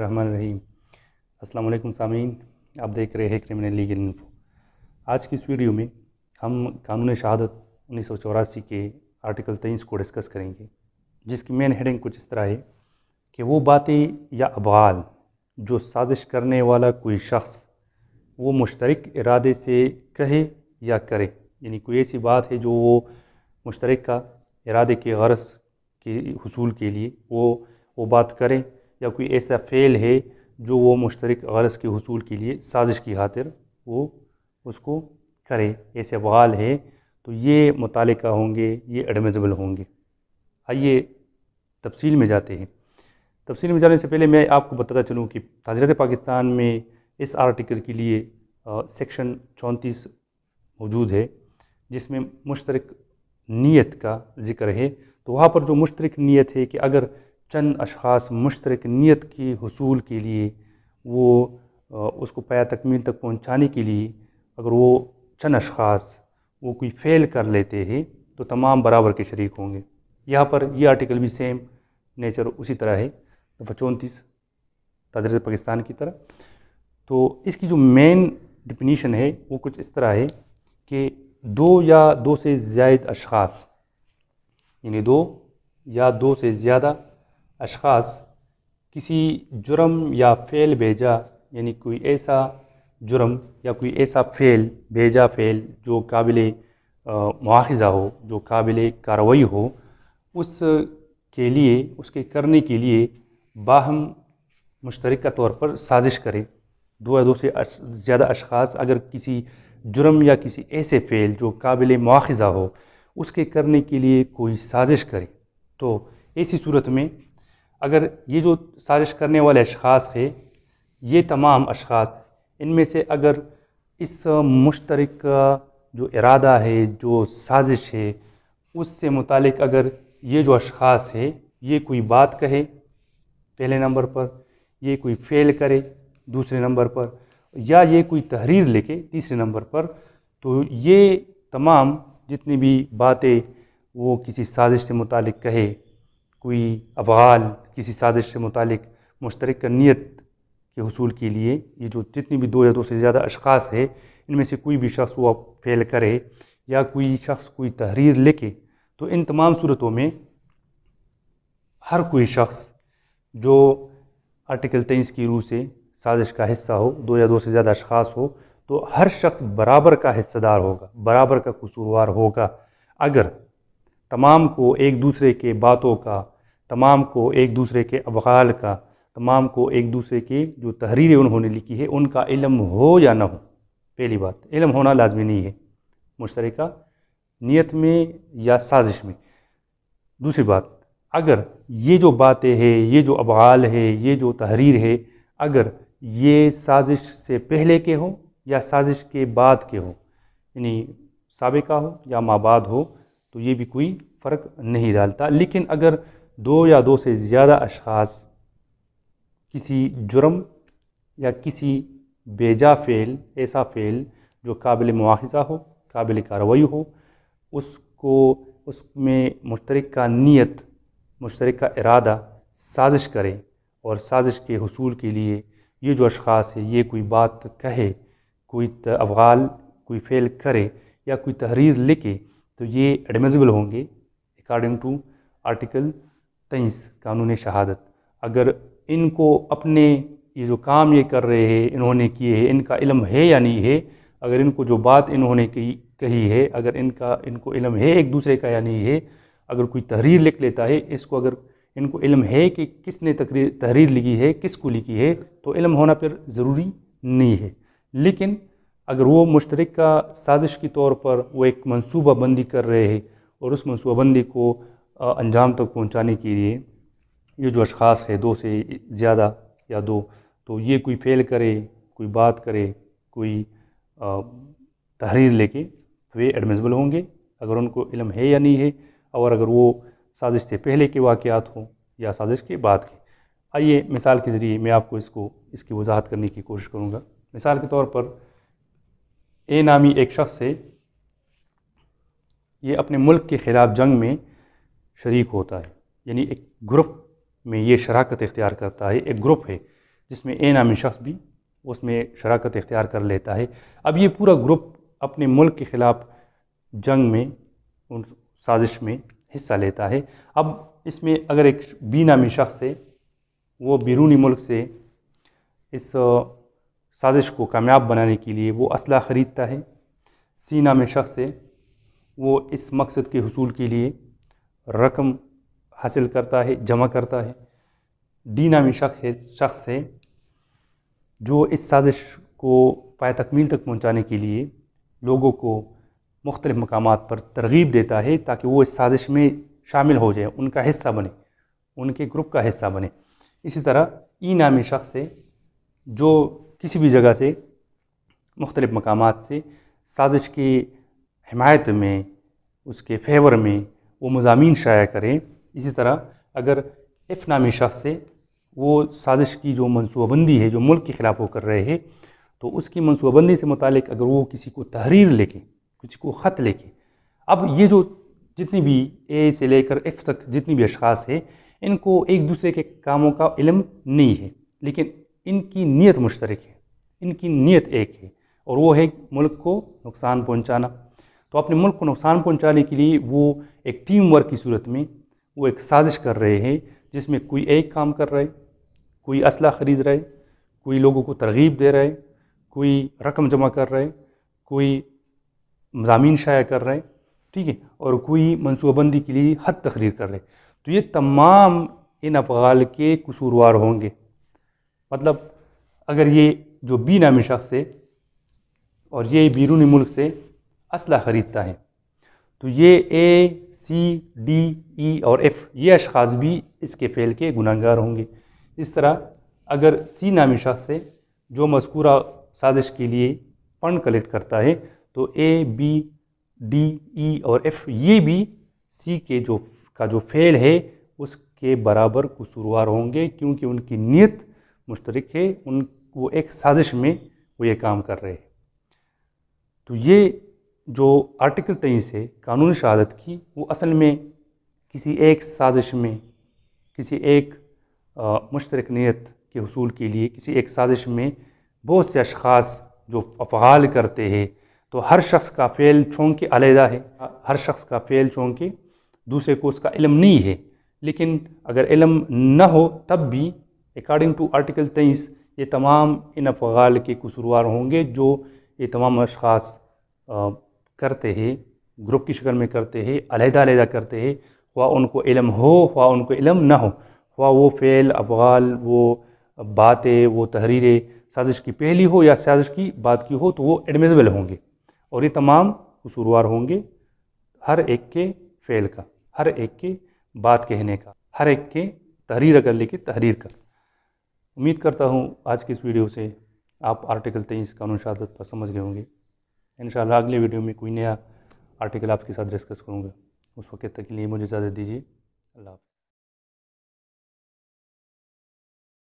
रहमान रहीम अस्सलाम वालेकुम सामीन आप देख रहे हैं क्रिमिनल लीगल इन्फो आज की इस वीडियो में हम कानून शहादत उन्नीस के आर्टिकल तेईस को डिस्कस करेंगे जिसकी मेन हेडिंग कुछ इस तरह है कि वो बातें या अबाल जो साजिश करने वाला कोई शख्स वो मुश्तरक इरादे से कहे या करे यानी कोई ऐसी बात है जो वो मुश्तरक इरादे के गरज के हसूल के लिए वो वो बात करें या कोई ऐसा फ़ेल है जो वो मुश्तरक गर्ज के हसूल के लिए साजिश की खातिर वो उसको करे ऐसे अवाल है तो ये मुतल होंगे ये एडमिजबल होंगे आइए तफसील में जाते हैं तफसील में जाने से पहले मैं आपको बताता चलूँ कि ताजरत पाकिस्तान में इस आर्टिकल के लिए आ, सेक्शन चौंतीस मौजूद है जिसमें मुश्तरक नीयत का ज़िक्र है तो वहाँ पर जो मुश्तरक नीयत है कि अगर चंद अशास मुश्तरक नीयत के हसूल के लिए वो उसको पाया तकमील तक पहुँचाने के लिए अगर वो चंद अशास वो कोई फ़ेल कर लेते हैं तो तमाम बराबर के शरीक होंगे यहाँ पर यह आर्टिकल भी सेम नेचर उसी तरह है दफ़ा चौंतीस तजरत पाकिस्तान की तरह तो इसकी जो मेन डिफिनीशन है वो कुछ इस तरह है कि दो या दो से ज़ायद अशास यानी दो या दो से ज़्यादा अशास किसी जुर्म या फ़ेल भेजा यानी कोई ऐसा जुर्म या कोई ऐसा फ़ेल भेजा फ़ेल जो काबिल मुआजा हो जो काबिल कार्रवाई हो उस के लिए उसके करने के लिए बाहम मुश्तरक तौर पर साजिश करें दो या दो से ज़्यादा अशास अगर किसी जुर्म या किसी ऐसे फ़ेल जो काबिल मुआजा हो उसके करने के लिए कोई साजिश करे तो ऐसी सूरत में अगर ये जो साजिश करने वाले अशास है ये तमाम अशास इनमें से अगर इस मुश्तरक जो इरादा है जो साजिश है उससे मुतक अगर ये जो अशास है ये कोई बात कहे पहले नंबर पर ये कोई फेल करे दूसरे नंबर पर या ये कोई तहरीर लिखे तीसरे नंबर पर तो ये तमाम जितनी भी बातें वो किसी साजिश से मुतल कहे कोई अवाल किसी साजिश से मुतल मुश्तरक नीयत के हसूल के लिए ये जो जितनी भी दो या दो से ज़्यादा अशास है इनमें से कोई भी शख्स वो फेल करे या कोई शख्स कोई तहरीर लिखे तो इन तमाम सूरतों में हर कोई शख्स जो आर्टिकल तेईस की रूह से साजिश का हिस्सा हो दो या दो से ज़्यादा अशास हो तो हर शख्स बराबर का हिस्सेदार होगा बराबर का कसूरवार होगा अगर तमाम को एक दूसरे के बातों का तमाम को एक दूसरे के अवाल का तमाम को एक दूसरे की जो तहरीरें उन्होंने लिखी है उनका इलम हो या ना हो पहली बात इलम होना लाजमी नहीं है मुश्तरका नीयत में या साजिश में दूसरी बात अगर ये जो बातें हैं ये जो अबाल है ये जो तहरीर है अगर ये साजिश से पहले के हों या साजिश के बाद के हों यानी सबका हो या माबाद हो तो ये भी कोई फ़र्क नहीं डालता लेकिन अगर दो या दो से ज़्यादा अशास किसी जुर्म या किसी बेजा फ़ेल ऐसा फ़ेल जो काबिल मुआजा हो काबिल कार्रवाई हो उसको उसमें मुश्तरक का नीयत मुश्तरक का इरादा साजिश करे और साजिश के हसूल के लिए ये जो अशास है ये कोई बात कहे कोई अफ़ाल कोई फेल करे या कोई तहरीर लिखे तो ये एडमिज़बल होंगे अकॉर्डिंग टू आर्टिकल तेईस कानून शहादत अगर इनको अपने ये जो काम ये कर रहे हैं इन्होंने किए हैं इनका इलम है या नहीं है अगर इनको जो बात इन्होंने की कही है अगर इनका इनको इलम है एक दूसरे का या नहीं है अगर कोई तहरीर लिख लेता है इसको अगर इनको इलम है कि किसने तकरीर तहरीर लिखी है किसको लिखी है तो इलम होना फिर ज़रूरी नहीं है लेकिन अगर वो मुश्तरक साजिश के तौर पर वो एक मनसूबाबंदी कर रहे हैं और उस मनसूबाबंदी को अंजाम तक पहुंचाने के लिए ये जो अशास है दो से ज़्यादा या दो तो ये कोई फेल करे कोई बात करे कोई तहरीर लेके तो वे एडमिसबल होंगे अगर उनको इलम है या नहीं है और अगर वो साजिश से पहले के वाक़ात हों या साजिश के बाद के आइए मिसाल के ज़रिए मैं आपको इसको इसकी वजाहत करने की कोशिश करूँगा मिसाल के तौर पर ए नामी एक शख्स है ये अपने मुल्क के ख़िलाफ़ जंग में शरीक होता है यानी एक ग्रुप में ये शराकत इख्तियार करता है एक ग्रुप है जिसमें ए नामी शख्स भी उसमें शराकत इख्तियार कर लेता है अब ये पूरा ग्रुप अपने मुल्क के ख़िलाफ़ जंग में उन साजिश में हिस्सा लेता है अब इसमें अगर एक बी नामी शख्स है वो बैरूनी मुल्क से इस साजिश को कामयाब बनाने के लिए वो असला ख़रीदता है सी नामी शख्स है वो इस मकसद के हसूल के लिए रकम हासिल करता है जमा करता है डी नामी शख्स है शख्स है जो इस साजिश को पाए तकमील तक पहुँचाने के लिए लोगों को मुख्तलिफ़ मकाम पर तरगीब देता है ताकि वो इस साजिश में शामिल हो जाए उनका हिस्सा बने उनके ग्रुप का हिस्सा बने इसी तरह ई नामी शख्स है जो किसी भी जगह से मुख्तलिफ़ मकाम से साजिश की हमायत में उसके फेवर में वो मजामी शाया करें इसी तरह अगर एफ़ नामी शख्स से वो साजिश की जो मनसूबाबंदी है जो मुल्क के ख़िलाफ़ वो कर रहे हैं तो उसकी मनसूबाबंदी से मुतक अगर वो किसी को तहरीर लेके किसी को ख़त लेके अब ये जो जितनी भी ए से लेकर एफ़ तक जितनी भी अशास है इनको एक दूसरे के कामों का इलम नहीं है लेकिन इनकी नीयत मुश्तरक है इनकी नीयत एक है और वो है मुल्क को नुकसान पहुँचाना तो अपने मुल्क को नुकसान पहुँचाने के लिए वो एक टीम वर्क की सूरत में वो एक साजिश कर रहे हैं जिसमें कोई एक काम कर रहा है कोई असला ख़रीद रहा है कोई लोगों को तरगीब दे रहा है कोई रकम जमा कर रहा है कोई मजामी शाया कर रहा है ठीक है और कोई मनसूबाबंदी के लिए हद तकरीर कर रहे तो ये तमाम इन अफगाल के कसूरवार होंगे मतलब अगर ये जो बी नामी शख्स है और ये बैरूनी मुल्क से असला ख़रीदता है तो ये ए सी डी ई और एफ़ ये अशाज भी इसके फ़ेल के गुनागार होंगे इस तरह अगर सी नामी शख्स से जो मस्कूरा साजिश के लिए फंड कलेक्ट करता है तो ए बी डी ई और एफ़ ये भी सी के जो का जो फेल है उसके बराबर कसूरवार होंगे क्योंकि उनकी नीयत मुश्तरक है उन वो एक साजिश में वो ये काम कर रहे हैं तो ये जो आर्टिकल तेईस है कानून शहादत की वो असल में किसी एक साजिश में किसी एक मुश्तरक नीयत के हसूल के लिए किसी एक साजिश में बहुत से अशखास जो अफहाल करते हैं तो हर शख्स का फ़ेल चौंक अलहदा है हर शख्स का फ़ेल चूँकि दूसरे को उसका इलम नहीं है लेकिन अगर इलम न हो तब भी अकॉर्डिंग टू आर्टिकल तेईस ये तमाम इन अफ़ाल के कसूरवार होंगे जो ये तमाम अशखास करते ही ग्रुप की शक्ल में करते ही अलहदा अलहदा करते ही वा उनको इलम हो वा उनको इलम ना हो वा वो फ़ेल अफ़ाल वो बातें वो तहरीरें साजिश की पहली हो या साजिश की बात की हो तो वो एडमिजबल होंगे और ये तमाम कसूरवार होंगे हर एक के फ़ेल का हर एक के बात कहने का हर एक के तहरीर अगर लेके तहरीर का उम्मीद करता हूँ आज की इस वीडियो से आप आर्टिकल तेईस कानून शहादत पर समझ गए होंगे इन अगले वीडियो में कोई नया आर्टिकल आपके साथ डिस्कस करूँगा उस वक्त तक के लिए मुझे इजाज़त दीजिए अल्लाह